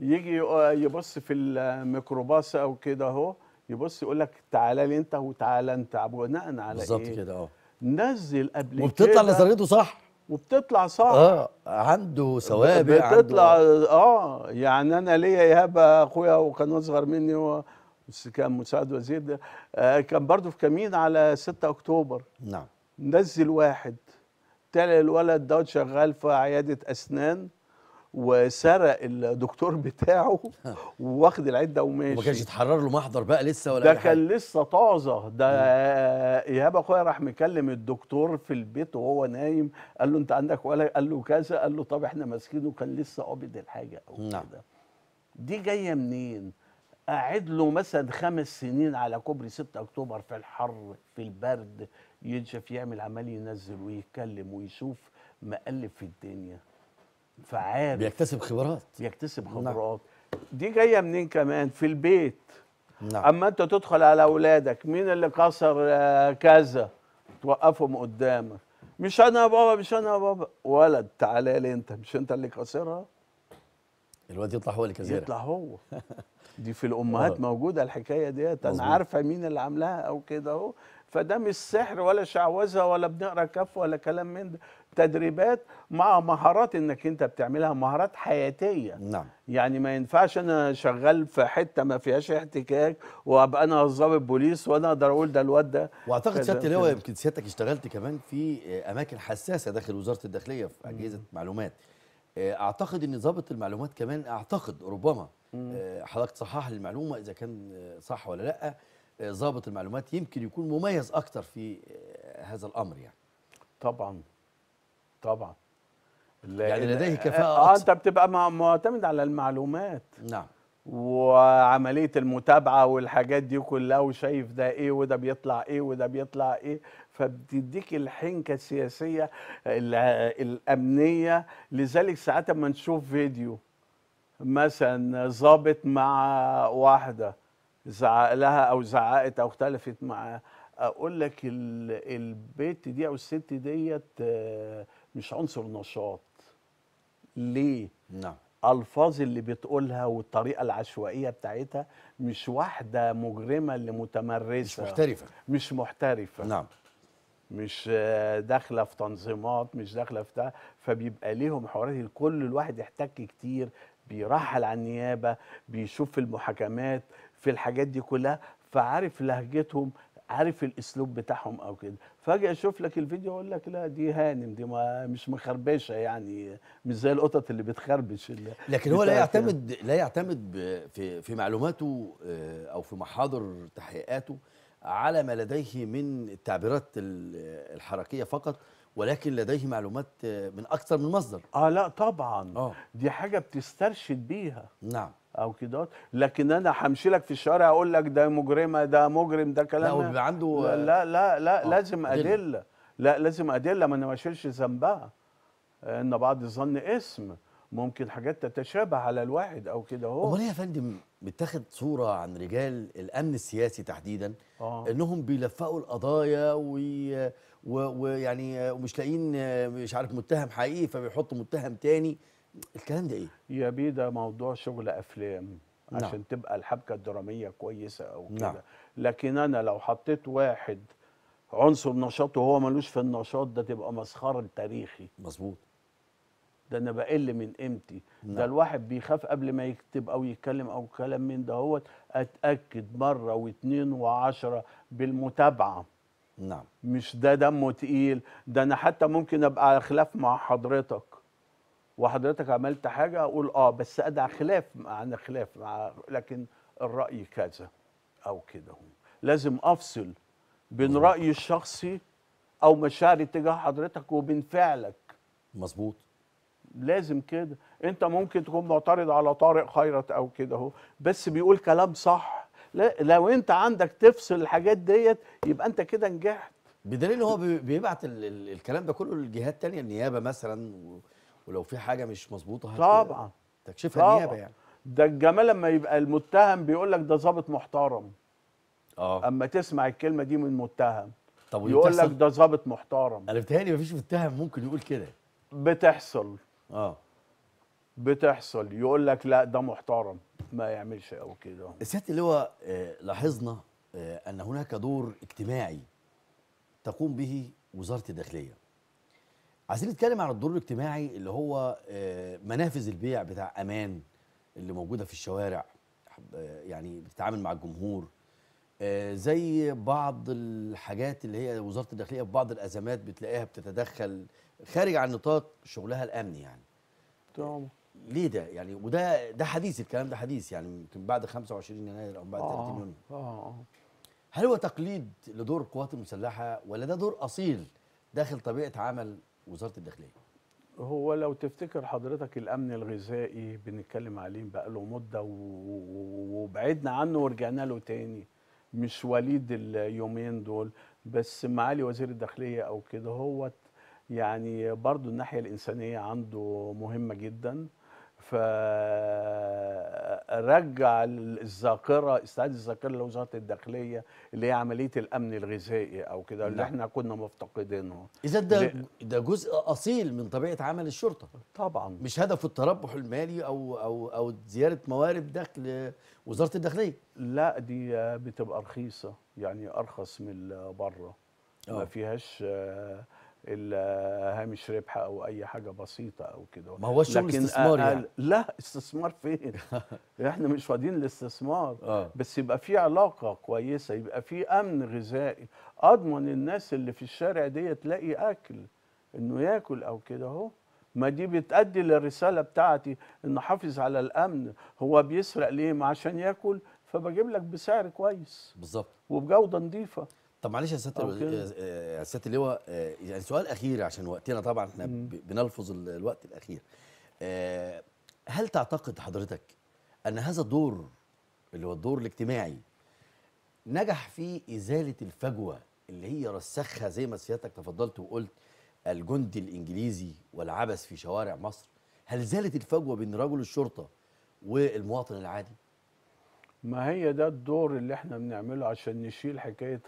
يجي يبص في الميكروباص او كده اهو يبص يقول لك تعالى لي انت وتعالى انت بناء على ايه بالظبط كده اه نزل قبل وبتطلع نظريته صح وبتطلع صح اه عنده سوابق بتطلع عنده... اه يعني انا ليا ايهاب اخويا وكان اصغر مني و... بس كان مساعد وزير ده آه كان برضه في كمين على 6 اكتوبر نعم نزل واحد طلع الولد دوت شغال في عياده اسنان وسرق الدكتور بتاعه واخد العده وماشي وما كانش يتحرر له محضر بقى لسه ولا ده كان لسه طازه ده ايهاب اخويا راح مكلم الدكتور في البيت وهو نايم قال له انت عندك ولا قال له كذا قال له طب احنا ماسكينه كان لسه قابض الحاجه او نعم. كده دي جايه منين؟ قاعد له مثلا خمس سنين على كوبري 6 اكتوبر في الحر في البرد ينشف يعمل عمال ينزل ويتكلم ويشوف مقلب في الدنيا فعال بيكتسب خبرات بيكتسب نعم. خبرات نعم. دي جايه منين كمان في البيت نعم. اما انت تدخل على اولادك مين اللي كسر آه، كذا توقفهم قدامك مش انا يا بابا مش انا يا بابا ولد تعالى لي انت مش انت اللي كسرها الواد يطلع هو اللي كسرها يطلع هو دي في الامهات موجوده الحكايه ديت انا عارفه مين اللي عاملاها او كده اهو فده مش سحر ولا شعوذه ولا بنقرا كف ولا كلام من ده تدريبات مع مهارات انك انت بتعملها مهارات حياتيه نعم يعني ما ينفعش انا شغال في حته ما فيهاش احتكاك وابقى انا ضابط بوليس وانا اقدر اقول ده الواد ده واعتقد سياده اللواء يمكن سيادتك اشتغلت كمان في آه، اماكن حساسه داخل وزاره الداخليه في اجهزه مم. معلومات آه، اعتقد ان ضابط المعلومات كمان اعتقد ربما آه، حضرتك صحح لي المعلومه اذا كان صح ولا لا ضابط المعلومات يمكن يكون مميز اكتر في هذا الامر يعني طبعا طبعا يعني لديه آه، كفاءه اه انت بتبقى معتمد على المعلومات نعم وعمليه المتابعه والحاجات دي كلها وشايف ده ايه وده بيطلع ايه وده بيطلع ايه فبتديك الحنكه السياسيه الامنيه لذلك ساعات اما نشوف فيديو مثلا ظابط مع واحده زعق لها او زعقت او اختلفت معاه اقول لك البيت دي او الست ديت آه، مش عنصر نشاط ليه نعم الفاظ اللي بتقولها والطريقه العشوائيه بتاعتها مش واحده مجرمه اللي متمرسه مش محترفه مش محترفه نعم مش آه، داخله في تنظيمات مش داخله في ده فبيبقى ليهم حوارات الكل الواحد احتك كتير بيرحل على النيابه بيشوف المحاكمات في الحاجات دي كلها فعارف لهجتهم عارف الاسلوب بتاعهم او كده فجاه اشوف لك الفيديو اقول لك لا دي هانم دي ما مش مخربشه يعني مش زي القطط اللي بتخربش اللي لكن هو لا يعتمد لا يعتمد في في معلوماته آه، او في محاضر تحقيقاته على ما لديه من التعبيرات الحركيه فقط ولكن لديه معلومات آه، من اكثر من مصدر اه لا طبعا آه. دي حاجه بتسترشد بيها نعم او كده لكن انا همشي لك في الشارع اقول لك ده مجرمه ده مجرم ده كلام لا وبيبقى عنده لا لا لا, لا آه. لازم ادله لا لازم ادله ما انا ما اشيلش ذنبها ان بعض الظن اسم ممكن حاجات تتشابه على الواحد او كده اهو امال إيه يا فندم بتاخد صوره عن رجال الامن السياسي تحديدا آه. انهم بيلفقوا القضايا ويعني ومش لاقيين مش عارف متهم حقيقي فبيحطوا متهم تاني الكلام ده ايه؟ يا بيه ده موضوع شغل افلام نعم. عشان تبقى الحبكه الدراميه كويسه او كده نعم. لكن انا لو حطيت واحد عنصر نشاطه وهو ملوش في النشاط ده تبقى مسخره تاريخي مظبوط ده انا بقل من قيمتي نعم. ده الواحد بيخاف قبل ما يكتب او يتكلم او كلام من دهوت اتاكد مره واثنين وعشره بالمتابعه نعم مش ده دمه تقيل ده انا حتى ممكن ابقى على خلاف مع حضرتك وحضرتك عملت حاجه اقول اه بس ادع خلاف عن خلاف مع لكن الراي كذا او كده لازم افصل بين مزبوط. رايي الشخصي او مشاعري تجاه حضرتك وبين فعلك مظبوط لازم كده انت ممكن تكون معترض على طارق خيرت او كده اهو بس بيقول كلام صح لا لو انت عندك تفصل الحاجات ديت يبقى انت كده نجحت بدليل هو بيبعت الكلام ده كله لجهات تانية النيابه مثلا ولو في حاجه مش مظبوطه طبعا تكشفها النيابه يعني ده الجمال لما يبقى المتهم بيقول لك ده ظابط محترم اه اما تسمع الكلمه دي من متهم طب يقول لك ده ظابط محترم انا بتهيألي مفيش متهم ممكن يقول كده بتحصل اه بتحصل يقول لك لا ده محترم ما يعملش او كده الست اللي هو آه، لاحظنا آه، ان هناك دور اجتماعي تقوم به وزاره الداخليه عايزين نتكلم عن الدور الاجتماعي اللي هو آه، منافذ البيع بتاع امان اللي موجوده في الشوارع آه، يعني بتتعامل مع الجمهور آه، زي بعض الحاجات اللي هي وزاره الداخليه في بعض الازمات بتلاقيها بتتدخل خارج عن نطاق شغلها الامني يعني طبعا ليه ده يعني وده ده حديث الكلام ده حديث يعني يمكن بعد 25 يناير او بعد 30 يونيو اه اه هل هو تقليد لدور القوات المسلحه ولا ده دور اصيل داخل طبيعه عمل وزاره الداخليه هو لو تفتكر حضرتك الامن الغذائي بنتكلم عليه بقاله مده وبعدنا عنه ورجعنا له تاني مش وليد اليومين دول بس معالي وزير الداخليه او كده هو يعني برضه الناحيه الانسانيه عنده مهمه جدا فرجع الذاكره استعاد الذاكره لوزاره الداخليه اللي هي عمليه الامن الغذائي او كده اللي نعم. احنا كنا مفتقدينه اذا ده ده جزء اصيل من طبيعه عمل الشرطه طبعا مش هدفه التربح المالي او او او زياده موارد دخل وزاره الداخليه لا دي بتبقى رخيصه يعني ارخص من بره ما آه. فيهاش آه هامش ربح او اي حاجه بسيطه او كده ما هو شغل استثمار يعني لا استثمار فين احنا مش فاضيين للاستثمار آه. بس يبقى في علاقه كويسه يبقى في امن غذائي اضمن الناس اللي في الشارع دي تلاقي اكل انه ياكل او كده اهو ما دي بتأدي للرسالة بتاعتي إن أحافظ على الأمن هو بيسرق ليه؟ ما عشان ياكل فبجيب لك بسعر كويس بالظبط وبجودة نظيفة طب معلش يا سياده آه، آه، يا سياده اللواء آه، يعني سؤال اخير عشان وقتنا طبعا احنا بنلفظ الوقت الاخير هل تعتقد حضرتك ان هذا الدور اللي هو الدور الاجتماعي نجح في ازاله الفجوه اللي هي رسخها زي ما سيادتك تفضلت وقلت الجندي الانجليزي والعبث في شوارع مصر هل زالت الفجوه بين رجل الشرطه والمواطن العادي ما هي ده الدور اللي احنا بنعمله عشان نشيل حكايه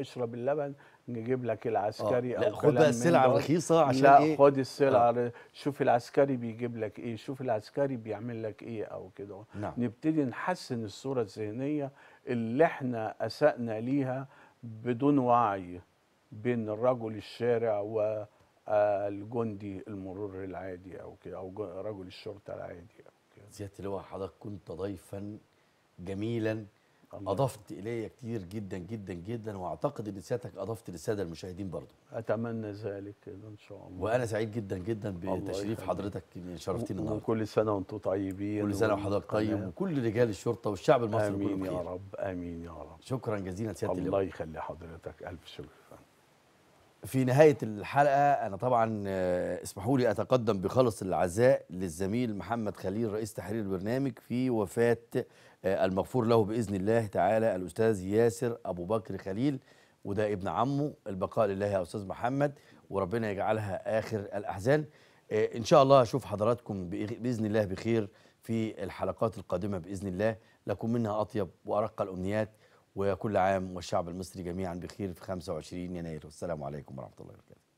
اشرب اللبن نجيب لك العسكري آه. او خد بقى السلعه الرخيصه عشان لا ايه خد السلعه آه. شوف العسكري بيجيب لك ايه شوف العسكري بيعمل لك ايه او كده نعم. نبتدي نحسن الصوره الذهنيه اللي احنا اسأنا ليها بدون وعي بين الرجل الشارع والجندي آه، المرور العادي او كده او رجل الشرطه العادي او كده سياده اللواء حضرتك كنت ضيفا جميلا اضفت الي كتير جدا جدا جدا واعتقد ان سيادتك اضفت للساده المشاهدين برضو اتمنى ذلك ان شاء الله وانا سعيد جدا جدا بتشريف حضرتك شرفتني النهارده وكل سنه وانتم طيبين كل سنه وحضرتك طيب وكل رجال الشرطه والشعب المصري امين كله يا رب امين يا رب شكرا جزيلا سياده الله يخلي حضرتك الف شكر في نهاية الحلقة أنا طبعا آه، اسمحوا لي أتقدم بخلص العزاء للزميل محمد خليل رئيس تحرير البرنامج في وفاة آه، المغفور له بإذن الله تعالى الأستاذ ياسر أبو بكر خليل وده ابن عمه البقاء لله يا أستاذ محمد وربنا يجعلها آخر الأحزان آه، إن شاء الله أشوف حضراتكم بإذن الله بخير في الحلقات القادمة بإذن الله لكم منها أطيب وأرق الأمنيات وكل عام والشعب المصري جميعا بخير في 25 يناير والسلام عليكم ورحمة الله وبركاته